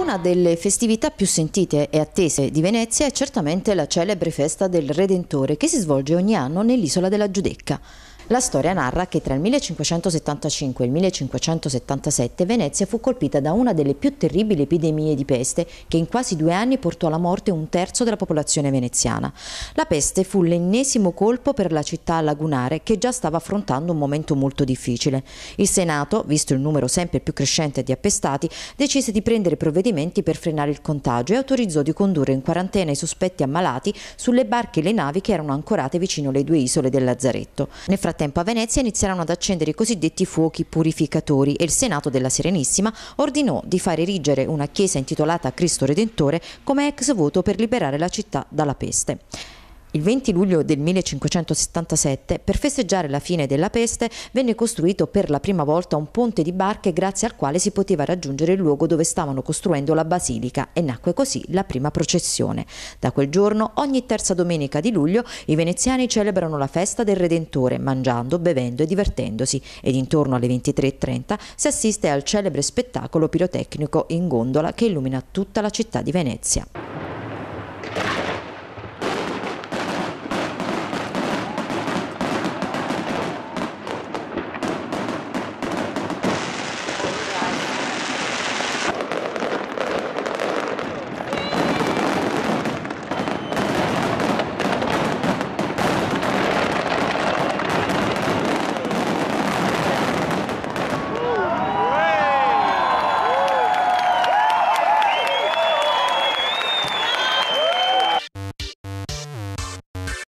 Una delle festività più sentite e attese di Venezia è certamente la celebre festa del Redentore che si svolge ogni anno nell'isola della Giudecca. La storia narra che tra il 1575 e il 1577 Venezia fu colpita da una delle più terribili epidemie di peste che in quasi due anni portò alla morte un terzo della popolazione veneziana. La peste fu l'ennesimo colpo per la città lagunare che già stava affrontando un momento molto difficile. Il Senato, visto il numero sempre più crescente di appestati, decise di prendere provvedimenti per frenare il contagio e autorizzò di condurre in quarantena i sospetti ammalati sulle barche e le navi che erano ancorate vicino le due isole del Lazzaretto. Nel frattempo frattempo a Venezia inizieranno ad accendere i cosiddetti fuochi purificatori e il Senato della Serenissima ordinò di far erigere una chiesa intitolata a Cristo Redentore come ex voto per liberare la città dalla peste. Il 20 luglio del 1577, per festeggiare la fine della peste, venne costruito per la prima volta un ponte di barche grazie al quale si poteva raggiungere il luogo dove stavano costruendo la basilica e nacque così la prima processione. Da quel giorno, ogni terza domenica di luglio, i veneziani celebrano la festa del Redentore, mangiando, bevendo e divertendosi, ed intorno alle 23.30 si assiste al celebre spettacolo pirotecnico in gondola che illumina tutta la città di Venezia.